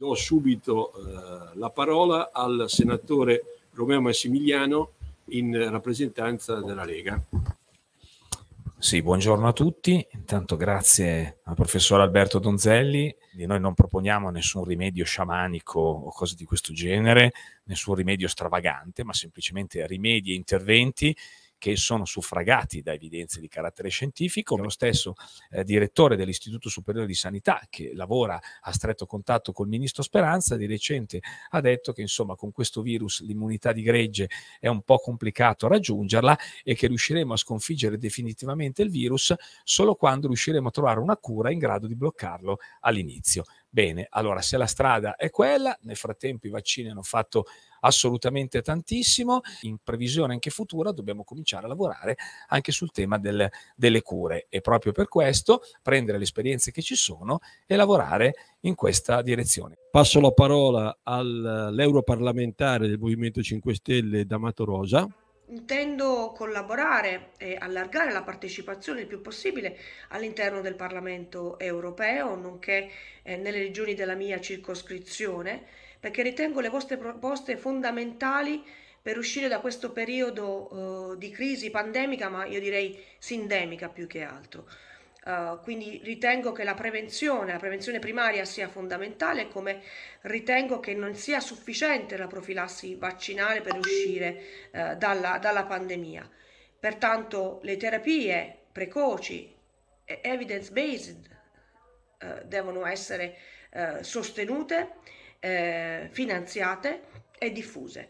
do subito eh, la parola al senatore Romeo Massimiliano in rappresentanza della Lega. Sì, buongiorno a tutti. Intanto grazie al professor Alberto Donzelli. Noi non proponiamo nessun rimedio sciamanico o cose di questo genere, nessun rimedio stravagante, ma semplicemente rimedi e interventi che sono suffragati da evidenze di carattere scientifico. Lo certo. stesso eh, direttore dell'Istituto Superiore di Sanità, che lavora a stretto contatto col ministro Speranza, di recente ha detto che insomma con questo virus l'immunità di gregge è un po' complicato raggiungerla e che riusciremo a sconfiggere definitivamente il virus solo quando riusciremo a trovare una cura in grado di bloccarlo all'inizio. Bene, allora se la strada è quella, nel frattempo i vaccini hanno fatto assolutamente tantissimo, in previsione anche futura dobbiamo cominciare a lavorare anche sul tema del, delle cure e proprio per questo prendere le esperienze che ci sono e lavorare in questa direzione. Passo la parola all'europarlamentare del Movimento 5 Stelle D'Amato Rosa intendo collaborare e allargare la partecipazione il più possibile all'interno del Parlamento europeo, nonché eh, nelle regioni della mia circoscrizione, perché ritengo le vostre proposte fondamentali per uscire da questo periodo eh, di crisi pandemica, ma io direi sindemica più che altro. Uh, quindi ritengo che la prevenzione, la prevenzione primaria sia fondamentale, come ritengo che non sia sufficiente la profilassi vaccinale per uscire uh, dalla, dalla, pandemia. Pertanto le terapie precoci, evidence-based, uh, devono essere sostenute, finanziate e diffuse.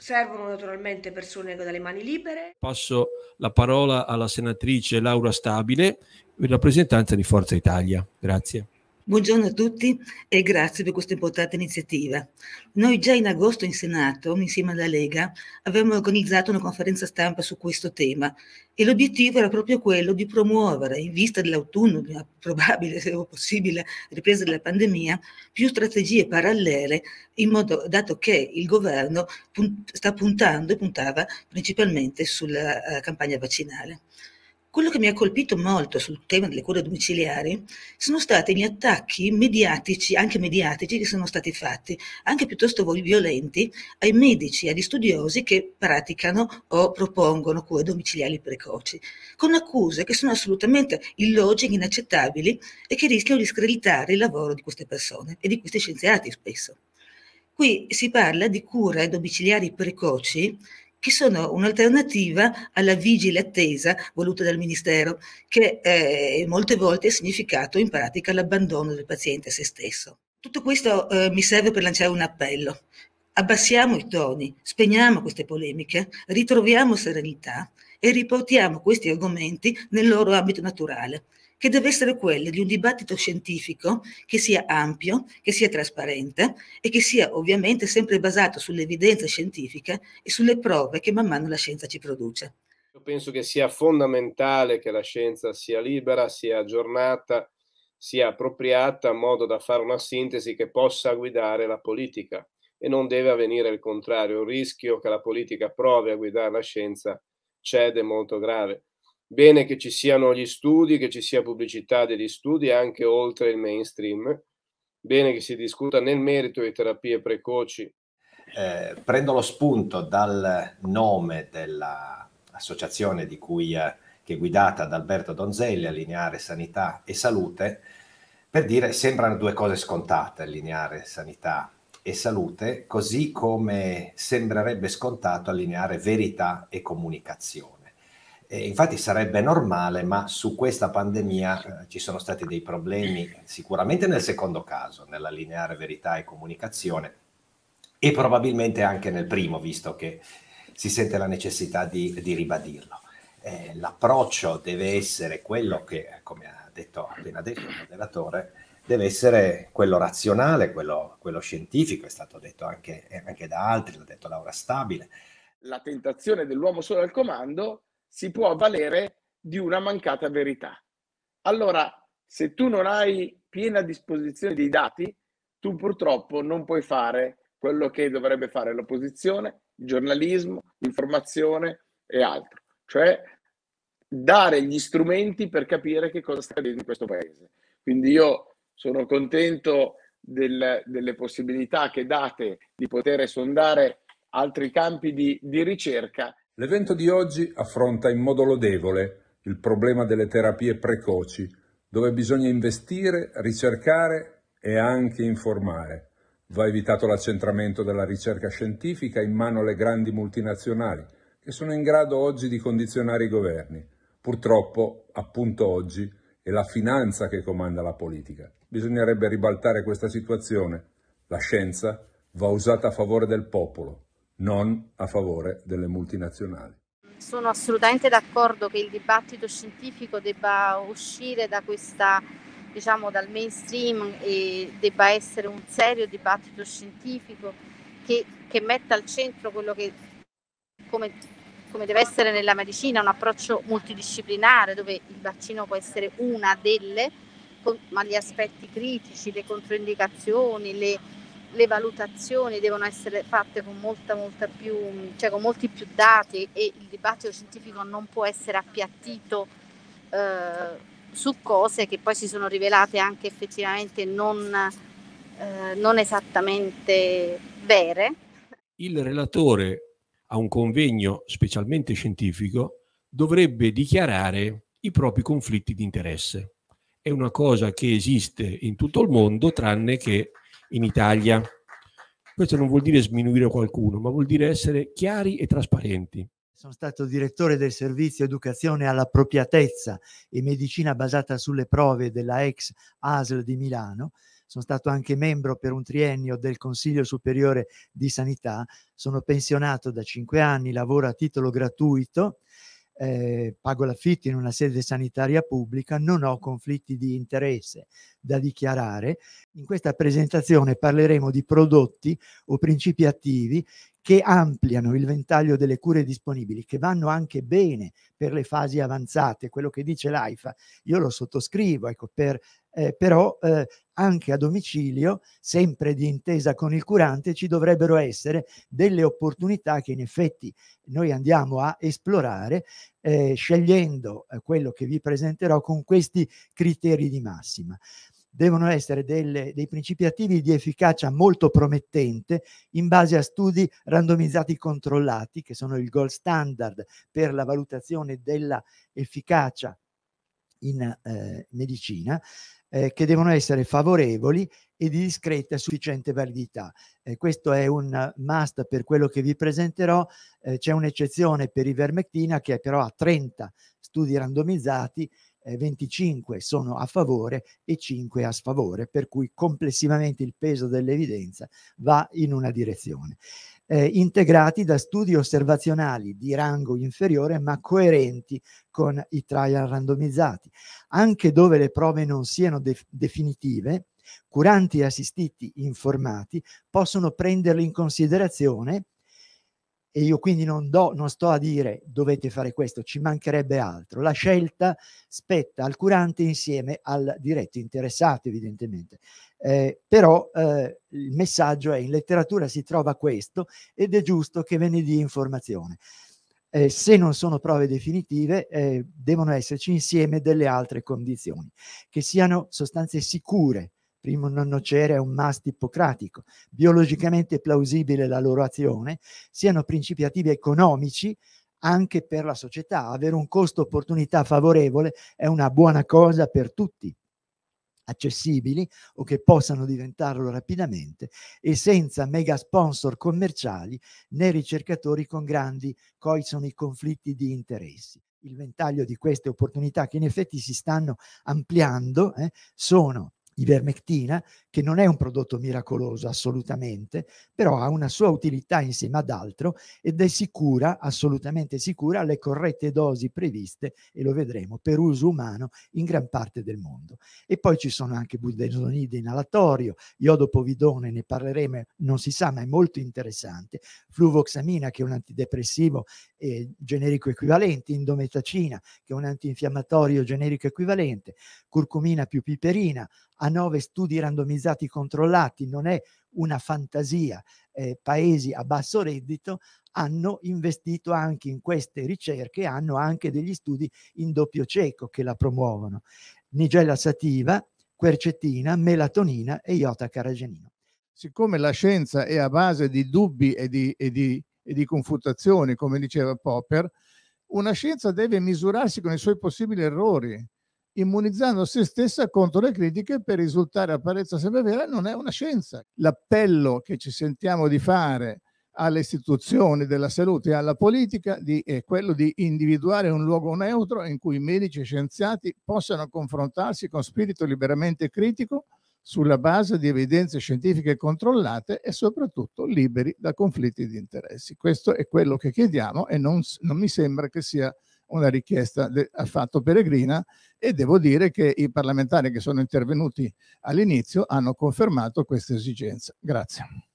Servono naturalmente persone le mani libere. Passo la parola alla senatrice Laura Stabile, rappresentante di Forza Italia. Grazie. Buongiorno a tutti e grazie per questa importante iniziativa. Noi già in agosto in Senato, insieme alla Lega, avevamo organizzato una conferenza stampa su questo tema e l'obiettivo era proprio quello di promuovere, in vista dell'autunno, di una probabile, se possibile, ripresa della pandemia, più strategie parallele, modo, dato che il governo punt- sta puntando e puntava principalmente sulla uh, campagna vaccinale. Quello che mi ha colpito molto sul tema delle cure domiciliari sono stati gli attacchi mediatici, anche mediatici, che sono stati fatti, anche piuttosto violenti, ai medici, agli studiosi che praticano o propongono cure domiciliari precoci, con accuse che sono assolutamente illogiche, inaccettabili e che rischiano di screditare il lavoro di queste persone e di questi scienziati spesso. Qui si parla di cure domiciliari precoci che sono un'alternativa alla vigile attesa voluta dal Ministero, che eh, molte volte ha significato in pratica l'abbandono del paziente a se stesso. Tutto questo eh, mi serve per lanciare un appello. Abbassiamo i toni, spegniamo queste polemiche, ritroviamo serenità e riportiamo questi argomenti nel loro ambito naturale, che deve essere quella di un dibattito scientifico che sia ampio, che sia trasparente e che sia ovviamente sempre basato sull'evidenza scientifica e sulle prove che man mano la scienza ci produce. Io penso che sia fondamentale che la scienza sia libera, sia aggiornata, sia appropriata in modo da fare una sintesi che possa guidare la politica e non deve avvenire il contrario. Il rischio che la politica provi a guidare la scienza cede molto grave bene che ci siano gli studi, che ci sia pubblicità degli studi anche oltre il mainstream, bene che si discuta nel merito di terapie precoci. Eh, prendo lo spunto dal nome dell'associazione di cui, eh, che è guidata da Alberto Donzelli, Allineare Sanità e Salute, per dire sembrano due cose scontate, allineare Sanità e Salute, così come sembrerebbe scontato allineare verità e comunicazione e infatti sarebbe normale, ma su questa pandemia eh, ci sono stati dei problemi sicuramente nel secondo caso, nella lineare verità e comunicazione, e probabilmente anche nel primo, visto che si sente la necessità di, di ribadirlo. Eh, l'approccio deve essere quello che, come ha detto appena detto il moderatore, deve essere quello razionale, quello, quello scientifico, è stato detto anche, eh, anche da altri, l'ha detto Laura Stabile. La tentazione dell'uomo solo al comando si può avvalere di una mancata verità. Allora, se tu non hai piena disposizione dei dati, tu purtroppo non puoi fare quello che dovrebbe fare l'opposizione, il giornalismo, l'informazione e altro, cioè dare gli strumenti per capire che cosa sta accadendo in questo paese. Quindi io sono contento del, delle possibilità che date di poter sondare altri campi di, di ricerca L'evento di oggi affronta in modo lodevole il problema delle terapie precoci, dove bisogna investire, ricercare e anche informare. Va evitato l'accentramento della ricerca scientifica in mano alle grandi multinazionali, che sono in grado oggi di condizionare i governi. Purtroppo, appunto oggi, è la finanza che comanda la politica. Bisognerebbe ribaltare questa situazione. La scienza va usata a favore del popolo, non a favore delle multinazionali. Sono assolutamente d'accordo che il dibattito scientifico debba uscire da questa, diciamo, dal mainstream e debba essere un serio dibattito scientifico che, che metta al centro quello che, come, come deve essere nella medicina, un approccio multidisciplinare dove il vaccino può essere una delle, ma gli aspetti critici, le controindicazioni, le le valutazioni devono essere fatte con, molta, molta più, cioè con molti più dati e il dibattito scientifico non può essere appiattito eh, su cose che poi si sono rivelate anche effettivamente non, eh, non esattamente vere. Il relatore a un convegno specialmente scientifico dovrebbe dichiarare i propri conflitti di interesse. È una cosa che esiste in tutto il mondo tranne che in Italia. Questo non vuol dire sminuire qualcuno, ma vuol dire essere chiari e trasparenti. Sono stato direttore del servizio educazione all'appropriatezza e medicina basata sulle prove della ex ASL di Milano. Sono stato anche membro per un triennio del Consiglio Superiore di Sanità. Sono pensionato da cinque anni, lavoro a titolo gratuito eh, pago l'affitto in una sede sanitaria pubblica, non ho conflitti di interesse da dichiarare. In questa presentazione parleremo di prodotti o principi attivi che ampliano il ventaglio delle cure disponibili, che vanno anche bene per le fasi avanzate, quello che dice l'AIFA, io lo sottoscrivo, ecco, per, eh, però eh, anche a domicilio, sempre di intesa con il curante, ci dovrebbero essere delle opportunità che in effetti noi andiamo a esplorare eh, scegliendo eh, quello che vi presenterò con questi criteri di massima devono essere delle, dei principi attivi di efficacia molto promettente in base a studi randomizzati controllati, che sono il gold standard per la valutazione dell'efficacia in eh, medicina, eh, che devono essere favorevoli e di discreta e sufficiente validità. Eh, questo è un must per quello che vi presenterò. Eh, c'è un'eccezione per ivermectina che però ha 30 studi randomizzati 25 eh, sono a favore e 5 a sfavore, per cui complessivamente il peso dell'evidenza va in una direzione. Eh, integrati da studi osservazionali di rango inferiore ma coerenti con i trial randomizzati, anche dove le prove non siano de- definitive, curanti e assistiti informati possono prenderli in considerazione e io quindi non, do, non sto a dire dovete fare questo, ci mancherebbe altro. La scelta spetta al curante insieme al diretto interessato, evidentemente. Eh, però eh, il messaggio è in letteratura si trova questo ed è giusto che ve ne dia informazione. Eh, se non sono prove definitive, eh, devono esserci insieme delle altre condizioni, che siano sostanze sicure, primo nonno-cera è un must ippocratico, biologicamente plausibile la loro azione, siano principi attivi economici anche per la società. Avere un costo opportunità favorevole è una buona cosa per tutti accessibili o che possano diventarlo rapidamente e senza mega sponsor commerciali né ricercatori con grandi coi sono i conflitti di interessi. Il ventaglio di queste opportunità che in effetti si stanno ampliando eh, sono ivermectina che non è un prodotto miracoloso assolutamente, però ha una sua utilità insieme ad altro ed è sicura, assolutamente sicura, alle corrette dosi previste, e lo vedremo, per uso umano in gran parte del mondo. E poi ci sono anche budesonide inalatorio, iodopovidone, ne parleremo, non si sa, ma è molto interessante, fluvoxamina che è un antidepressivo eh, generico equivalente, indometacina che è un antinfiammatorio generico equivalente, curcumina più piperina, a nove studi randomizzati organizzati controllati, non è una fantasia, eh, paesi a basso reddito hanno investito anche in queste ricerche, hanno anche degli studi in doppio cieco che la promuovono. Nigella sativa, quercetina, melatonina e iota caragenino. Siccome la scienza è a base di dubbi e di, e di, e di confutazioni, come diceva Popper, una scienza deve misurarsi con i suoi possibili errori immunizzando se stessa contro le critiche per risultare a parezza sempre vera, non è una scienza. L'appello che ci sentiamo di fare alle istituzioni della salute e alla politica di, è quello di individuare un luogo neutro in cui medici e scienziati possano confrontarsi con spirito liberamente critico sulla base di evidenze scientifiche controllate e soprattutto liberi da conflitti di interessi. Questo è quello che chiediamo e non, non mi sembra che sia una richiesta affatto peregrina e devo dire che i parlamentari che sono intervenuti all'inizio hanno confermato questa esigenza. Grazie.